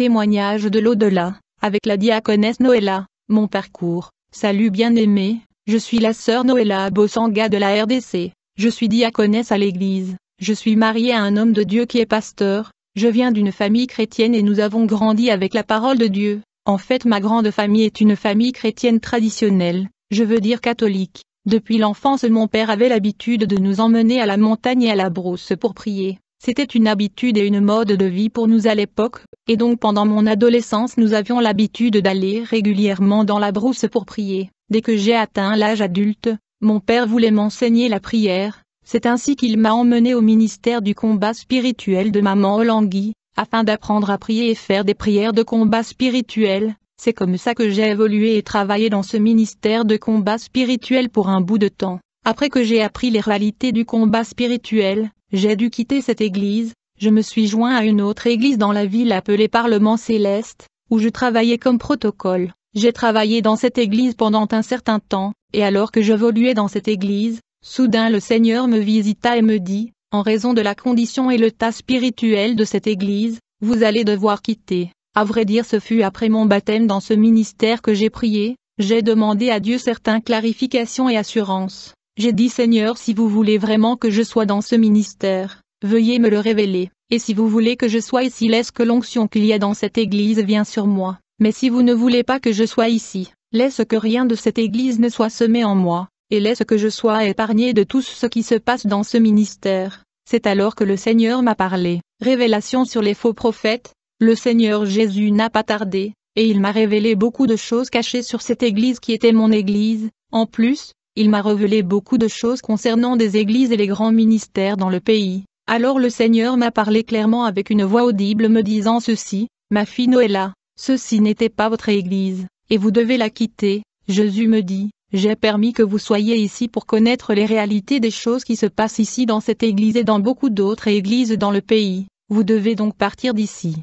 témoignage de l'au-delà, avec la diaconesse Noëlla, mon parcours, salut bien-aimé, je suis la sœur Noëlla Bosanga de la RDC, je suis diaconesse à l'église, je suis mariée à un homme de Dieu qui est pasteur, je viens d'une famille chrétienne et nous avons grandi avec la parole de Dieu, en fait ma grande famille est une famille chrétienne traditionnelle, je veux dire catholique. Depuis l'enfance mon père avait l'habitude de nous emmener à la montagne et à la brousse pour prier. C'était une habitude et une mode de vie pour nous à l'époque, et donc pendant mon adolescence nous avions l'habitude d'aller régulièrement dans la brousse pour prier. Dès que j'ai atteint l'âge adulte, mon père voulait m'enseigner la prière, c'est ainsi qu'il m'a emmené au ministère du combat spirituel de maman Olangui, afin d'apprendre à prier et faire des prières de combat spirituel, c'est comme ça que j'ai évolué et travaillé dans ce ministère de combat spirituel pour un bout de temps. Après que j'ai appris les réalités du combat spirituel, j'ai dû quitter cette église, je me suis joint à une autre église dans la ville appelée Parlement Céleste, où je travaillais comme protocole. J'ai travaillé dans cette église pendant un certain temps, et alors que j'évoluais dans cette église, soudain le Seigneur me visita et me dit, en raison de la condition et le tas spirituel de cette église, vous allez devoir quitter. À vrai dire ce fut après mon baptême dans ce ministère que j'ai prié, j'ai demandé à Dieu certaines clarifications et assurances. J'ai dit Seigneur si vous voulez vraiment que je sois dans ce ministère, veuillez me le révéler, et si vous voulez que je sois ici laisse que l'onction qu'il y a dans cette église vienne sur moi, mais si vous ne voulez pas que je sois ici, laisse que rien de cette église ne soit semé en moi, et laisse que je sois épargné de tout ce qui se passe dans ce ministère. C'est alors que le Seigneur m'a parlé. Révélation sur les faux prophètes, le Seigneur Jésus n'a pas tardé, et il m'a révélé beaucoup de choses cachées sur cette église qui était mon église. En plus, il m'a révélé beaucoup de choses concernant des églises et les grands ministères dans le pays. Alors le Seigneur m'a parlé clairement avec une voix audible me disant ceci, ma fille Noëlla, ceci n'était pas votre église, et vous devez la quitter. Jésus me dit, j'ai permis que vous soyez ici pour connaître les réalités des choses qui se passent ici dans cette église et dans beaucoup d'autres églises dans le pays. Vous devez donc partir d'ici.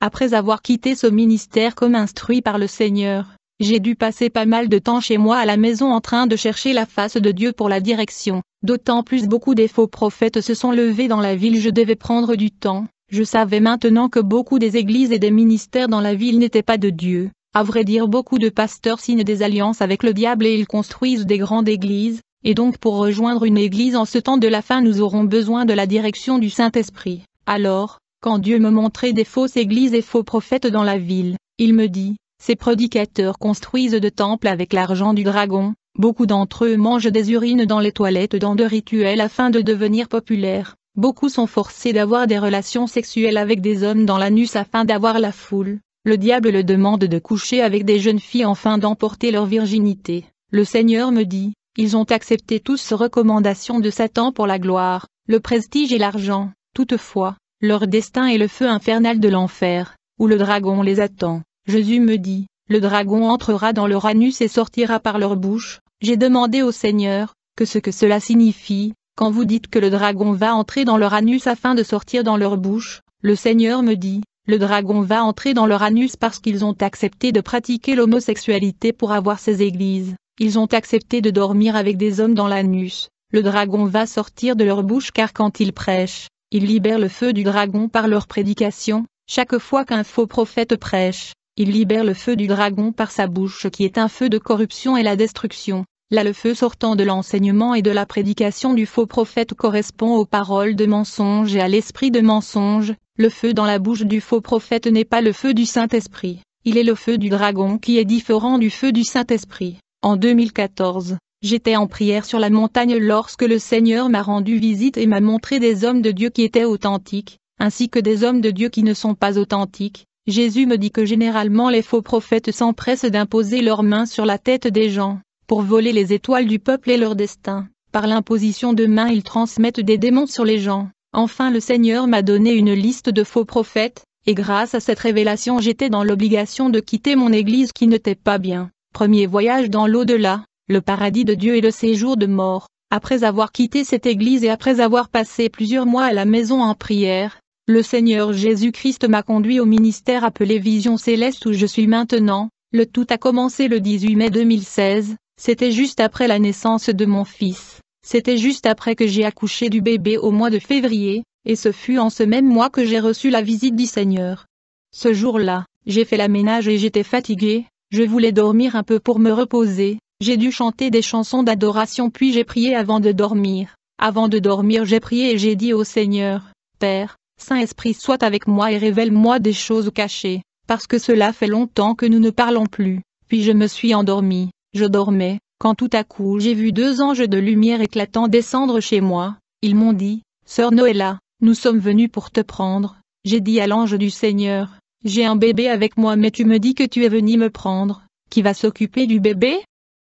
Après avoir quitté ce ministère comme instruit par le Seigneur, j'ai dû passer pas mal de temps chez moi à la maison en train de chercher la face de Dieu pour la direction, d'autant plus beaucoup des faux prophètes se sont levés dans la ville, je devais prendre du temps, je savais maintenant que beaucoup des églises et des ministères dans la ville n'étaient pas de Dieu, à vrai dire beaucoup de pasteurs signent des alliances avec le diable et ils construisent des grandes églises, et donc pour rejoindre une église en ce temps de la fin nous aurons besoin de la direction du Saint-Esprit. Alors, quand Dieu me montrait des fausses églises et faux prophètes dans la ville, il me dit, ces prédicateurs construisent de temples avec l'argent du dragon, beaucoup d'entre eux mangent des urines dans les toilettes dans de rituels afin de devenir populaires, beaucoup sont forcés d'avoir des relations sexuelles avec des hommes dans l'anus afin d'avoir la foule, le diable le demande de coucher avec des jeunes filles afin d'emporter leur virginité, le Seigneur me dit, ils ont accepté tous recommandations de Satan pour la gloire, le prestige et l'argent, toutefois, leur destin est le feu infernal de l'enfer, où le dragon les attend. Jésus me dit, le dragon entrera dans leur anus et sortira par leur bouche, j'ai demandé au Seigneur, que ce que cela signifie, quand vous dites que le dragon va entrer dans leur anus afin de sortir dans leur bouche, le Seigneur me dit, le dragon va entrer dans leur anus parce qu'ils ont accepté de pratiquer l'homosexualité pour avoir ces églises, ils ont accepté de dormir avec des hommes dans l'anus, le dragon va sortir de leur bouche car quand ils prêchent, ils libèrent le feu du dragon par leur prédication, chaque fois qu'un faux prophète prêche, il libère le feu du dragon par sa bouche qui est un feu de corruption et la destruction. Là le feu sortant de l'enseignement et de la prédication du faux prophète correspond aux paroles de mensonge et à l'esprit de mensonge, le feu dans la bouche du faux prophète n'est pas le feu du Saint-Esprit, il est le feu du dragon qui est différent du feu du Saint-Esprit. En 2014, j'étais en prière sur la montagne lorsque le Seigneur m'a rendu visite et m'a montré des hommes de Dieu qui étaient authentiques, ainsi que des hommes de Dieu qui ne sont pas authentiques, Jésus me dit que généralement les faux prophètes s'empressent d'imposer leurs mains sur la tête des gens, pour voler les étoiles du peuple et leur destin. Par l'imposition de mains ils transmettent des démons sur les gens. Enfin le Seigneur m'a donné une liste de faux prophètes, et grâce à cette révélation j'étais dans l'obligation de quitter mon église qui n'était pas bien. Premier voyage dans l'au-delà, le paradis de Dieu et le séjour de mort. Après avoir quitté cette église et après avoir passé plusieurs mois à la maison en prière, le Seigneur Jésus-Christ m'a conduit au ministère appelé Vision Céleste où je suis maintenant. Le tout a commencé le 18 mai 2016, c'était juste après la naissance de mon fils. C'était juste après que j'ai accouché du bébé au mois de février, et ce fut en ce même mois que j'ai reçu la visite du Seigneur. Ce jour-là, j'ai fait la ménage et j'étais fatiguée, je voulais dormir un peu pour me reposer, j'ai dû chanter des chansons d'adoration puis j'ai prié avant de dormir. Avant de dormir j'ai prié et j'ai dit au Seigneur, Père, Saint-Esprit soit avec moi et révèle-moi des choses cachées, parce que cela fait longtemps que nous ne parlons plus. Puis je me suis endormi, je dormais, quand tout à coup j'ai vu deux anges de lumière éclatant descendre chez moi, ils m'ont dit, Sœur Noëlla, nous sommes venus pour te prendre, j'ai dit à l'ange du Seigneur, j'ai un bébé avec moi mais tu me dis que tu es venu me prendre, qui va s'occuper du bébé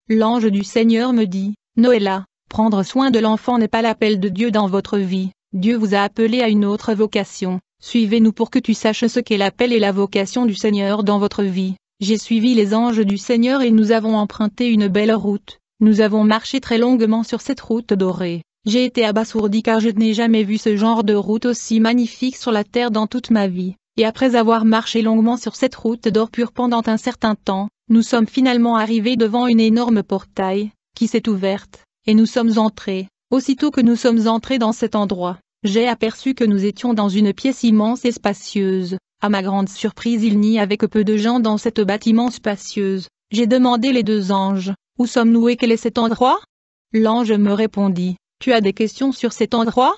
L'ange du Seigneur me dit, Noëlla, prendre soin de l'enfant n'est pas l'appel de Dieu dans votre vie, Dieu vous a appelé à une autre vocation, suivez-nous pour que tu saches ce qu'est l'appel et la vocation du Seigneur dans votre vie. J'ai suivi les anges du Seigneur et nous avons emprunté une belle route, nous avons marché très longuement sur cette route dorée. J'ai été abasourdi car je n'ai jamais vu ce genre de route aussi magnifique sur la terre dans toute ma vie, et après avoir marché longuement sur cette route d'or pur pendant un certain temps, nous sommes finalement arrivés devant une énorme portail, qui s'est ouverte, et nous sommes entrés. Aussitôt que nous sommes entrés dans cet endroit, j'ai aperçu que nous étions dans une pièce immense et spacieuse. À ma grande surprise il n'y avait que peu de gens dans cet bâtiment spacieuse. J'ai demandé les deux anges, où sommes-nous et quel est cet endroit L'ange me répondit, tu as des questions sur cet endroit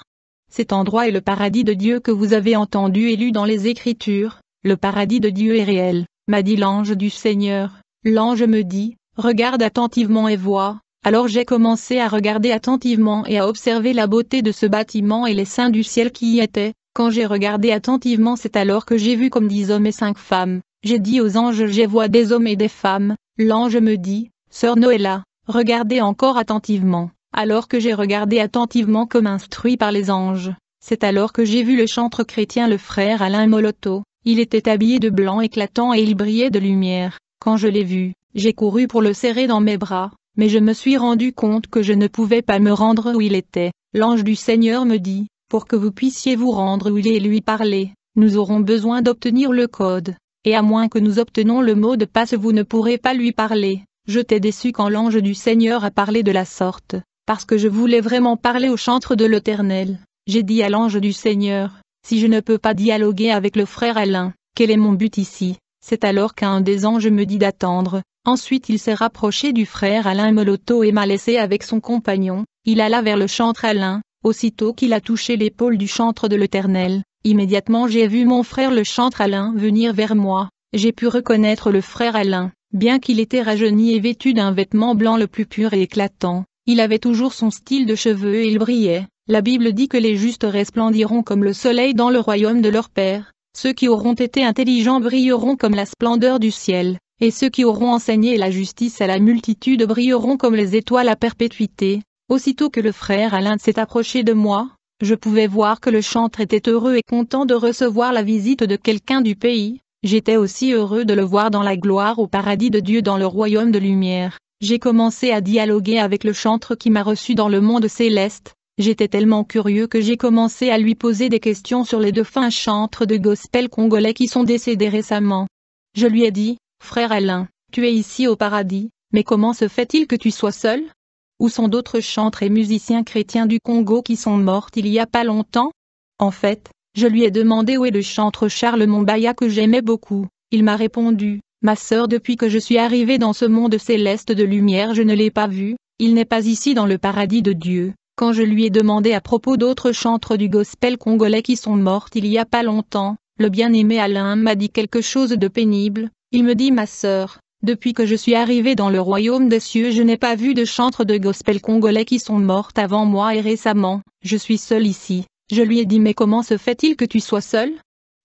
Cet endroit est le paradis de Dieu que vous avez entendu et lu dans les Écritures, le paradis de Dieu est réel, m'a dit l'ange du Seigneur. L'ange me dit, regarde attentivement et vois, alors j'ai commencé à regarder attentivement et à observer la beauté de ce bâtiment et les saints du ciel qui y étaient. Quand j'ai regardé attentivement c'est alors que j'ai vu comme dix hommes et cinq femmes. J'ai dit aux anges j'ai vois des hommes et des femmes. L'ange me dit, Sœur Noëlla, regardez encore attentivement. Alors que j'ai regardé attentivement comme instruit par les anges. C'est alors que j'ai vu le chantre chrétien le frère Alain Molotto. Il était habillé de blanc éclatant et il brillait de lumière. Quand je l'ai vu, j'ai couru pour le serrer dans mes bras mais je me suis rendu compte que je ne pouvais pas me rendre où il était. L'ange du Seigneur me dit, pour que vous puissiez vous rendre où il est et lui parler, nous aurons besoin d'obtenir le code, et à moins que nous obtenons le mot de passe vous ne pourrez pas lui parler. Je t'ai déçu quand l'ange du Seigneur a parlé de la sorte, parce que je voulais vraiment parler au chantre de l'Éternel. J'ai dit à l'ange du Seigneur, si je ne peux pas dialoguer avec le frère Alain, quel est mon but ici C'est alors qu'un des anges me dit d'attendre, Ensuite il s'est rapproché du frère Alain Meloto et m'a laissé avec son compagnon, il alla vers le chantre Alain, aussitôt qu'il a touché l'épaule du chantre de l'Éternel, immédiatement j'ai vu mon frère le chantre Alain venir vers moi, j'ai pu reconnaître le frère Alain, bien qu'il était rajeuni et vêtu d'un vêtement blanc le plus pur et éclatant, il avait toujours son style de cheveux et il brillait. La Bible dit que les justes resplendiront comme le soleil dans le royaume de leur Père, ceux qui auront été intelligents brilleront comme la splendeur du ciel. Et ceux qui auront enseigné la justice à la multitude brilleront comme les étoiles à perpétuité. Aussitôt que le frère Alain s'est approché de moi, je pouvais voir que le chantre était heureux et content de recevoir la visite de quelqu'un du pays. J'étais aussi heureux de le voir dans la gloire au paradis de Dieu dans le royaume de lumière. J'ai commencé à dialoguer avec le chantre qui m'a reçu dans le monde céleste. J'étais tellement curieux que j'ai commencé à lui poser des questions sur les deux fins chantres de gospel congolais qui sont décédés récemment. Je lui ai dit, Frère Alain, tu es ici au paradis, mais comment se fait-il que tu sois seul Où sont d'autres chantres et musiciens chrétiens du Congo qui sont morts il y a pas longtemps En fait, je lui ai demandé où est le chantre Charles Mombaya que j'aimais beaucoup. Il m'a répondu, ma sœur depuis que je suis arrivé dans ce monde céleste de lumière je ne l'ai pas vu, il n'est pas ici dans le paradis de Dieu. Quand je lui ai demandé à propos d'autres chantres du gospel congolais qui sont morts il y a pas longtemps, le bien-aimé Alain m'a dit quelque chose de pénible, il me dit ma sœur, depuis que je suis arrivé dans le royaume des cieux je n'ai pas vu de chantres de gospel congolais qui sont mortes avant moi et récemment, je suis seul ici. Je lui ai dit mais comment se fait-il que tu sois seul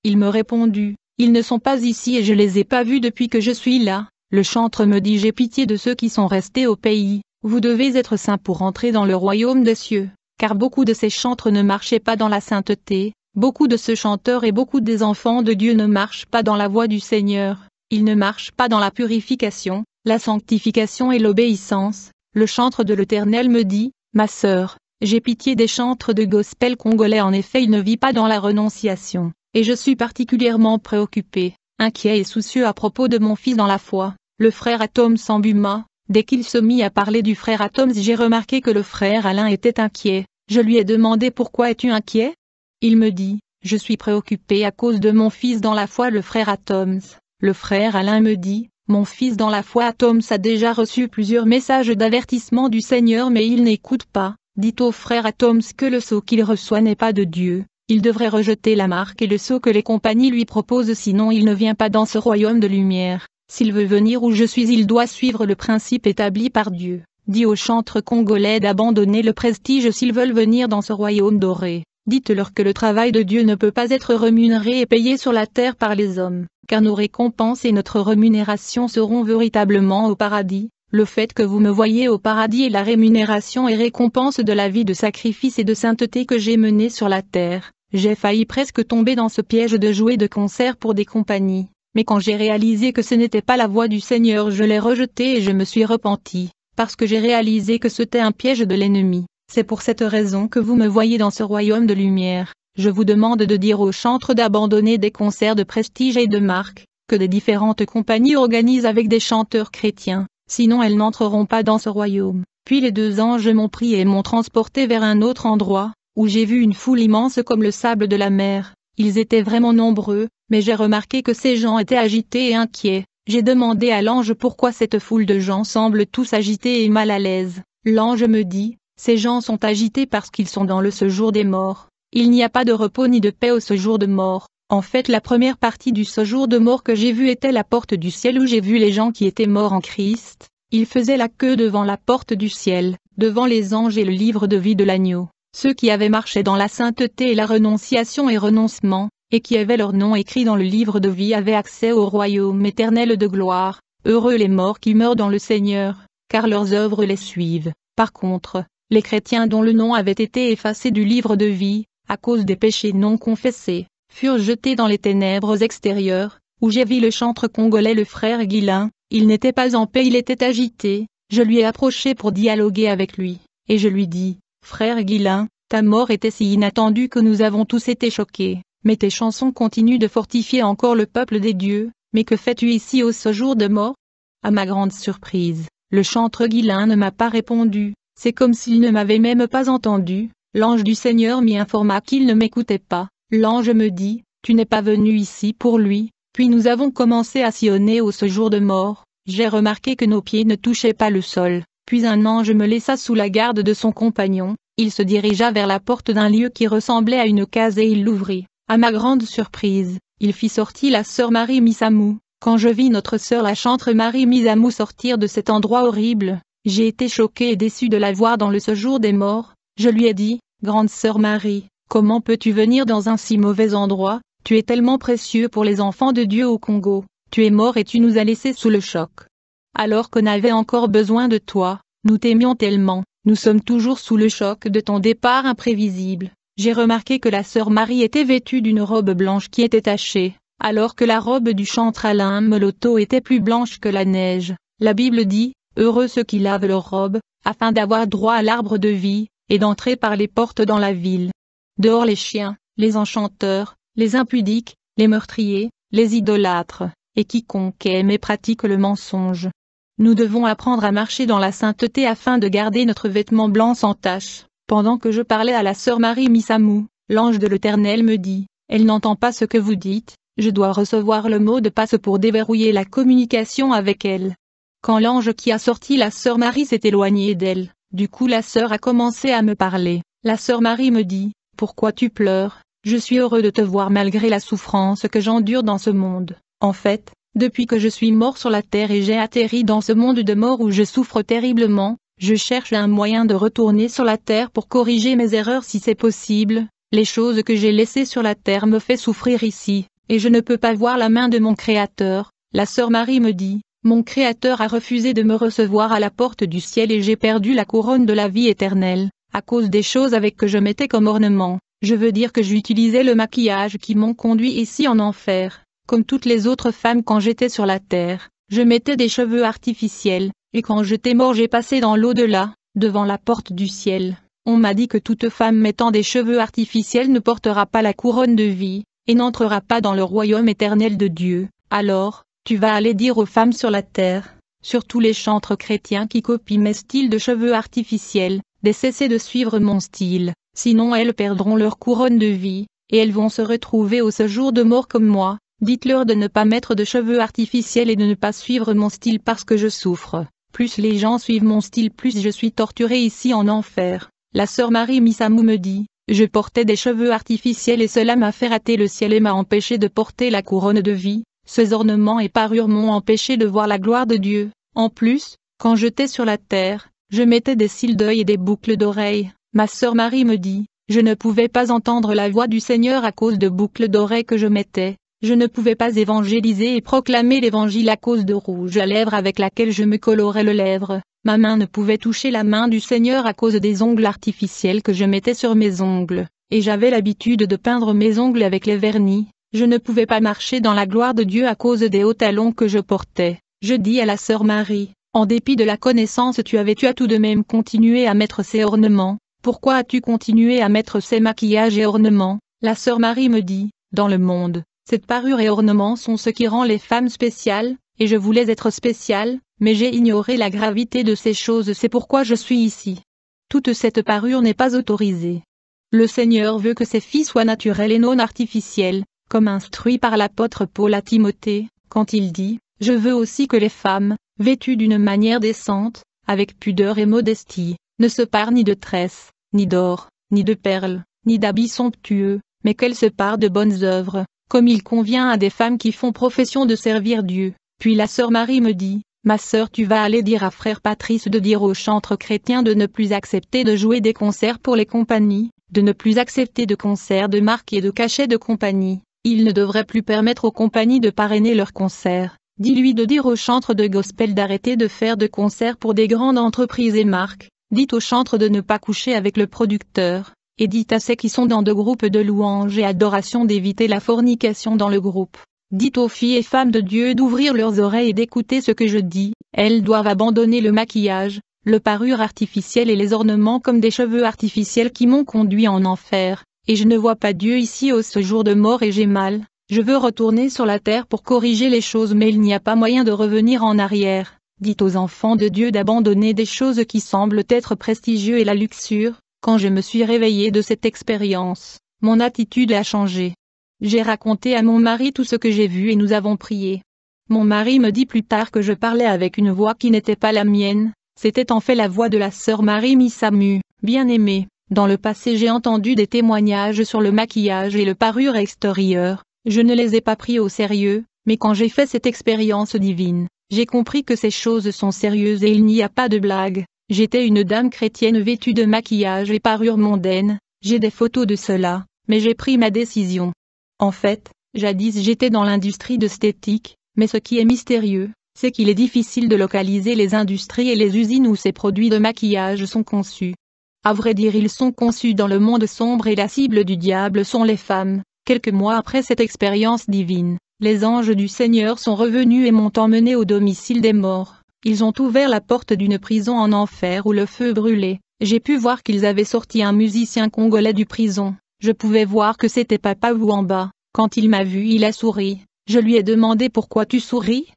Il me répondit, ils ne sont pas ici et je les ai pas vus depuis que je suis là. Le chantre me dit j'ai pitié de ceux qui sont restés au pays, vous devez être saints pour entrer dans le royaume des cieux, car beaucoup de ces chantres ne marchaient pas dans la sainteté, beaucoup de ce chanteur et beaucoup des enfants de Dieu ne marchent pas dans la voie du Seigneur il ne marche pas dans la purification, la sanctification et l'obéissance. Le chantre de l'Éternel me dit, ma sœur, j'ai pitié des chantres de gospel congolais en effet il ne vit pas dans la renonciation, et je suis particulièrement préoccupé, inquiet et soucieux à propos de mon fils dans la foi, le frère Atom s'embuma. dès qu'il se mit à parler du frère Atoms j'ai remarqué que le frère Alain était inquiet, je lui ai demandé pourquoi es-tu inquiet Il me dit, je suis préoccupé à cause de mon fils dans la foi le frère Atoms, le frère Alain me dit, mon fils dans la foi Thomas a déjà reçu plusieurs messages d'avertissement du Seigneur mais il n'écoute pas, dit au frère Atoms que le sceau qu'il reçoit n'est pas de Dieu, il devrait rejeter la marque et le sceau que les compagnies lui proposent sinon il ne vient pas dans ce royaume de lumière, s'il veut venir où je suis il doit suivre le principe établi par Dieu, dit aux chantres congolais d'abandonner le prestige s'ils veulent venir dans ce royaume doré, dites-leur que le travail de Dieu ne peut pas être rémunéré et payé sur la terre par les hommes, car nos récompenses et notre rémunération seront véritablement au paradis. Le fait que vous me voyez au paradis est la rémunération et récompense de la vie de sacrifice et de sainteté que j'ai menée sur la terre. J'ai failli presque tomber dans ce piège de jouer de concert pour des compagnies. Mais quand j'ai réalisé que ce n'était pas la voie du Seigneur, je l'ai rejeté et je me suis repenti, parce que j'ai réalisé que c'était un piège de l'ennemi. C'est pour cette raison que vous me voyez dans ce royaume de lumière je vous demande de dire aux chantres d'abandonner des concerts de prestige et de marque, que des différentes compagnies organisent avec des chanteurs chrétiens, sinon elles n'entreront pas dans ce royaume. Puis les deux anges m'ont pris et m'ont transporté vers un autre endroit, où j'ai vu une foule immense comme le sable de la mer. Ils étaient vraiment nombreux, mais j'ai remarqué que ces gens étaient agités et inquiets. J'ai demandé à l'ange pourquoi cette foule de gens semble tous agités et mal à l'aise. L'ange me dit, ces gens sont agités parce qu'ils sont dans le séjour des morts. Il n'y a pas de repos ni de paix au séjour de mort. En fait la première partie du séjour de mort que j'ai vu était la porte du ciel où j'ai vu les gens qui étaient morts en Christ. Ils faisaient la queue devant la porte du ciel, devant les anges et le livre de vie de l'agneau. Ceux qui avaient marché dans la sainteté et la renonciation et renoncement, et qui avaient leur nom écrit dans le livre de vie avaient accès au royaume éternel de gloire. Heureux les morts qui meurent dans le Seigneur, car leurs œuvres les suivent. Par contre, les chrétiens dont le nom avait été effacé du livre de vie, à cause des péchés non confessés, furent jetés dans les ténèbres extérieures, où j'ai vu le chantre congolais le frère Guilin. il n'était pas en paix, il était agité, je lui ai approché pour dialoguer avec lui, et je lui dis, frère Guilin, ta mort était si inattendue que nous avons tous été choqués, mais tes chansons continuent de fortifier encore le peuple des dieux, mais que fais-tu ici au séjour de mort À ma grande surprise, le chantre Guilin ne m'a pas répondu, c'est comme s'il ne m'avait même pas entendu, L'ange du Seigneur m'y informa qu'il ne m'écoutait pas. L'ange me dit, tu n'es pas venu ici pour lui. Puis nous avons commencé à sillonner au séjour de mort. J'ai remarqué que nos pieds ne touchaient pas le sol. Puis un ange me laissa sous la garde de son compagnon. Il se dirigea vers la porte d'un lieu qui ressemblait à une case et il l'ouvrit. À ma grande surprise, il fit sortir la sœur Marie Misamou. Quand je vis notre sœur la chantre Marie Misamou sortir de cet endroit horrible, j'ai été choqué et déçu de la voir dans le séjour des morts, je lui ai dit, Grande sœur Marie, comment peux-tu venir dans un si mauvais endroit, tu es tellement précieux pour les enfants de Dieu au Congo, tu es mort et tu nous as laissés sous le choc. Alors qu'on avait encore besoin de toi, nous t'aimions tellement, nous sommes toujours sous le choc de ton départ imprévisible. J'ai remarqué que la sœur Marie était vêtue d'une robe blanche qui était tachée, alors que la robe du chantre Alain Meloto était plus blanche que la neige. La Bible dit, Heureux ceux qui lavent leur robe, afin d'avoir droit à l'arbre de vie, et d'entrer par les portes dans la ville. Dehors les chiens, les enchanteurs, les impudiques, les meurtriers, les idolâtres, et quiconque aime et pratique le mensonge. Nous devons apprendre à marcher dans la sainteté afin de garder notre vêtement blanc sans tache. Pendant que je parlais à la sœur Marie Missamou, l'ange de l'Éternel me dit, elle n'entend pas ce que vous dites, je dois recevoir le mot de passe pour déverrouiller la communication avec elle. Quand l'ange qui a sorti la sœur Marie s'est éloigné d'elle, du coup la sœur a commencé à me parler. La sœur Marie me dit, pourquoi tu pleures Je suis heureux de te voir malgré la souffrance que j'endure dans ce monde. En fait, depuis que je suis mort sur la terre et j'ai atterri dans ce monde de mort où je souffre terriblement, je cherche un moyen de retourner sur la terre pour corriger mes erreurs si c'est possible. Les choses que j'ai laissées sur la terre me font souffrir ici, et je ne peux pas voir la main de mon Créateur. La sœur Marie me dit, mon Créateur a refusé de me recevoir à la porte du ciel et j'ai perdu la couronne de la vie éternelle, à cause des choses avec que je mettais comme ornement, je veux dire que j'utilisais le maquillage qui m'ont conduit ici en enfer, comme toutes les autres femmes quand j'étais sur la terre, je mettais des cheveux artificiels, et quand j'étais mort j'ai passé dans l'au-delà, devant la porte du ciel. On m'a dit que toute femme mettant des cheveux artificiels ne portera pas la couronne de vie, et n'entrera pas dans le royaume éternel de Dieu. Alors, tu vas aller dire aux femmes sur la terre, sur tous les chantres chrétiens qui copient mes styles de cheveux artificiels, de cesser de suivre mon style, sinon elles perdront leur couronne de vie, et elles vont se retrouver au séjour de mort comme moi, dites-leur de ne pas mettre de cheveux artificiels et de ne pas suivre mon style parce que je souffre, plus les gens suivent mon style plus je suis torturé ici en enfer. La sœur Marie Missamou me dit, je portais des cheveux artificiels et cela m'a fait rater le ciel et m'a empêché de porter la couronne de vie, ces ornements et parures m'ont empêché de voir la gloire de Dieu. En plus, quand j'étais sur la terre, je mettais des cils d'œil et des boucles d'oreilles. Ma sœur Marie me dit, je ne pouvais pas entendre la voix du Seigneur à cause de boucles d'oreilles que je mettais. Je ne pouvais pas évangéliser et proclamer l'évangile à cause de rouge à lèvres avec laquelle je me colorais le lèvre. Ma main ne pouvait toucher la main du Seigneur à cause des ongles artificiels que je mettais sur mes ongles. Et j'avais l'habitude de peindre mes ongles avec les vernis. Je ne pouvais pas marcher dans la gloire de Dieu à cause des hauts talons que je portais. Je dis à la sœur Marie, en dépit de la connaissance tu avais tu as tout de même continué à mettre ces ornements, pourquoi as-tu continué à mettre ces maquillages et ornements La sœur Marie me dit, dans le monde, cette parure et ornements sont ce qui rend les femmes spéciales, et je voulais être spéciale, mais j'ai ignoré la gravité de ces choses c'est pourquoi je suis ici. Toute cette parure n'est pas autorisée. Le Seigneur veut que ses filles soient naturelles et non artificielles, comme instruit par l'apôtre Paul à Timothée, quand il dit « Je veux aussi que les femmes, vêtues d'une manière décente, avec pudeur et modestie, ne se parent ni de tresses, ni d'or, ni de perles, ni d'habits somptueux, mais qu'elles se parent de bonnes œuvres, comme il convient à des femmes qui font profession de servir Dieu. » Puis la sœur Marie me dit « Ma sœur tu vas aller dire à frère Patrice de dire aux chantres chrétiens de ne plus accepter de jouer des concerts pour les compagnies, de ne plus accepter de concerts de marque et de cachets de compagnie. » Il ne devrait plus permettre aux compagnies de parrainer leurs concerts. Dis-lui de dire aux chantres de gospel d'arrêter de faire de concerts pour des grandes entreprises et marques. Dites aux chantres de ne pas coucher avec le producteur. Et dites à ceux qui sont dans de groupes de louanges et adorations d'éviter la fornication dans le groupe. Dites aux filles et femmes de Dieu d'ouvrir leurs oreilles et d'écouter ce que je dis, elles doivent abandonner le maquillage, le parure artificiel et les ornements comme des cheveux artificiels qui m'ont conduit en enfer, et je ne vois pas Dieu ici au ce jour de mort et j'ai mal, je veux retourner sur la terre pour corriger les choses mais il n'y a pas moyen de revenir en arrière. Dites aux enfants de Dieu d'abandonner des choses qui semblent être prestigieux et la luxure, quand je me suis réveillée de cette expérience, mon attitude a changé. J'ai raconté à mon mari tout ce que j'ai vu et nous avons prié. Mon mari me dit plus tard que je parlais avec une voix qui n'était pas la mienne, c'était en fait la voix de la sœur Marie Missamu, bien-aimée. Dans le passé j'ai entendu des témoignages sur le maquillage et le parure extérieur, je ne les ai pas pris au sérieux, mais quand j'ai fait cette expérience divine, j'ai compris que ces choses sont sérieuses et il n'y a pas de blague. J'étais une dame chrétienne vêtue de maquillage et parure mondaine, j'ai des photos de cela, mais j'ai pris ma décision. En fait, jadis j'étais dans l'industrie de d'esthétique, mais ce qui est mystérieux, c'est qu'il est difficile de localiser les industries et les usines où ces produits de maquillage sont conçus. À vrai dire ils sont conçus dans le monde sombre et la cible du diable sont les femmes. Quelques mois après cette expérience divine, les anges du Seigneur sont revenus et m'ont emmené au domicile des morts. Ils ont ouvert la porte d'une prison en enfer où le feu brûlait. J'ai pu voir qu'ils avaient sorti un musicien congolais du prison. Je pouvais voir que c'était Papa bas Quand il m'a vu, il a souri. Je lui ai demandé pourquoi tu souris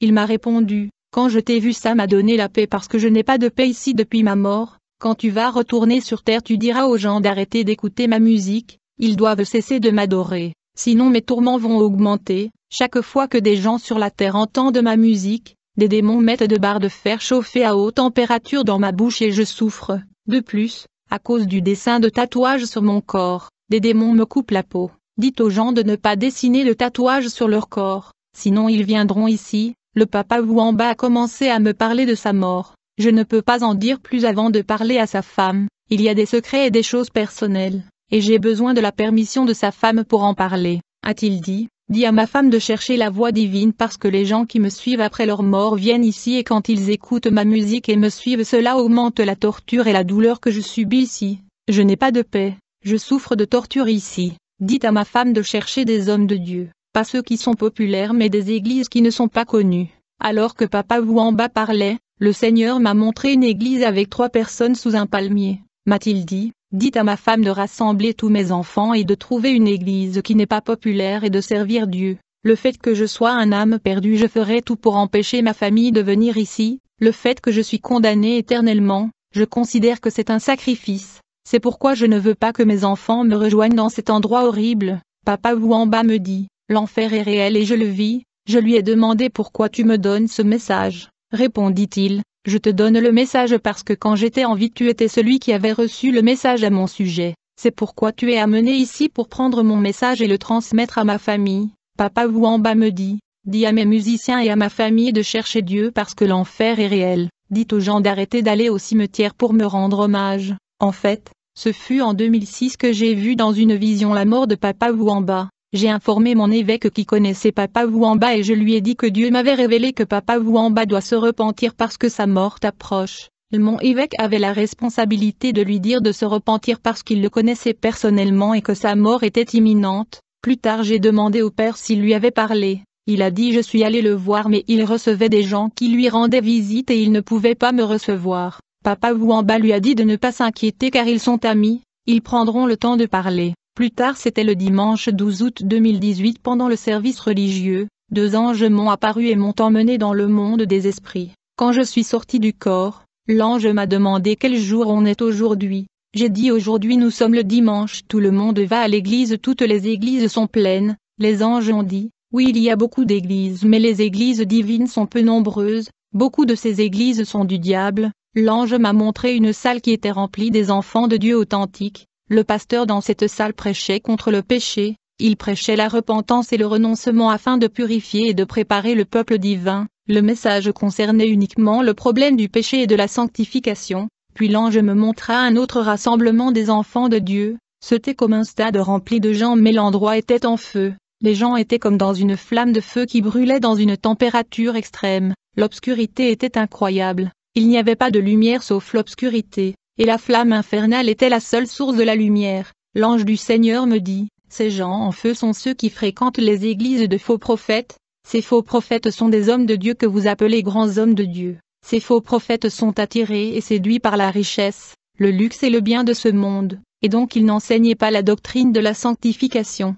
Il m'a répondu, quand je t'ai vu ça m'a donné la paix parce que je n'ai pas de paix ici depuis ma mort. Quand tu vas retourner sur Terre tu diras aux gens d'arrêter d'écouter ma musique, ils doivent cesser de m'adorer, sinon mes tourments vont augmenter, chaque fois que des gens sur la Terre entendent ma musique, des démons mettent de barres de fer chauffées à haute température dans ma bouche et je souffre. De plus, à cause du dessin de tatouage sur mon corps, des démons me coupent la peau. Dites aux gens de ne pas dessiner le tatouage sur leur corps, sinon ils viendront ici. Le papa Wamba a commencé à me parler de sa mort. Je ne peux pas en dire plus avant de parler à sa femme, il y a des secrets et des choses personnelles, et j'ai besoin de la permission de sa femme pour en parler, a-t-il dit. Dis à ma femme de chercher la voix divine parce que les gens qui me suivent après leur mort viennent ici et quand ils écoutent ma musique et me suivent cela augmente la torture et la douleur que je subis ici. Je n'ai pas de paix, je souffre de torture ici. Dites à ma femme de chercher des hommes de Dieu, pas ceux qui sont populaires mais des églises qui ne sont pas connues. Alors que papa bas parlait, le Seigneur m'a montré une église avec trois personnes sous un palmier, m'a-t-il dit, dites à ma femme de rassembler tous mes enfants et de trouver une église qui n'est pas populaire et de servir Dieu. Le fait que je sois un âme perdue, je ferai tout pour empêcher ma famille de venir ici, le fait que je suis condamné éternellement, je considère que c'est un sacrifice, c'est pourquoi je ne veux pas que mes enfants me rejoignent dans cet endroit horrible. Papa bas me dit, l'enfer est réel et je le vis, je lui ai demandé pourquoi tu me donnes ce message répondit-il, je te donne le message parce que quand j'étais en vie tu étais celui qui avait reçu le message à mon sujet. C'est pourquoi tu es amené ici pour prendre mon message et le transmettre à ma famille. Papa Wamba me dit, dis à mes musiciens et à ma famille de chercher Dieu parce que l'enfer est réel. Dites aux gens d'arrêter d'aller au cimetière pour me rendre hommage. En fait, ce fut en 2006 que j'ai vu dans une vision la mort de Papa Wamba. J'ai informé mon évêque qui connaissait Papa Wuamba et je lui ai dit que Dieu m'avait révélé que Papa Wuamba doit se repentir parce que sa mort approche. Mon évêque avait la responsabilité de lui dire de se repentir parce qu'il le connaissait personnellement et que sa mort était imminente. Plus tard j'ai demandé au père s'il lui avait parlé. Il a dit je suis allé le voir mais il recevait des gens qui lui rendaient visite et il ne pouvait pas me recevoir. Papa Wuamba lui a dit de ne pas s'inquiéter car ils sont amis, ils prendront le temps de parler. Plus tard c'était le dimanche 12 août 2018 pendant le service religieux, deux anges m'ont apparu et m'ont emmené dans le monde des esprits. Quand je suis sorti du corps, l'ange m'a demandé quel jour on est aujourd'hui. J'ai dit aujourd'hui nous sommes le dimanche, tout le monde va à l'église, toutes les églises sont pleines, les anges ont dit, oui il y a beaucoup d'églises mais les églises divines sont peu nombreuses, beaucoup de ces églises sont du diable, l'ange m'a montré une salle qui était remplie des enfants de Dieu authentiques, le pasteur dans cette salle prêchait contre le péché, il prêchait la repentance et le renoncement afin de purifier et de préparer le peuple divin, le message concernait uniquement le problème du péché et de la sanctification, puis l'ange me montra un autre rassemblement des enfants de Dieu, c'était comme un stade rempli de gens mais l'endroit était en feu, les gens étaient comme dans une flamme de feu qui brûlait dans une température extrême, l'obscurité était incroyable, il n'y avait pas de lumière sauf l'obscurité, et la flamme infernale était la seule source de la lumière. L'ange du Seigneur me dit, ces gens en feu sont ceux qui fréquentent les églises de faux prophètes, ces faux prophètes sont des hommes de Dieu que vous appelez grands hommes de Dieu. Ces faux prophètes sont attirés et séduits par la richesse, le luxe et le bien de ce monde, et donc ils n'enseignaient pas la doctrine de la sanctification.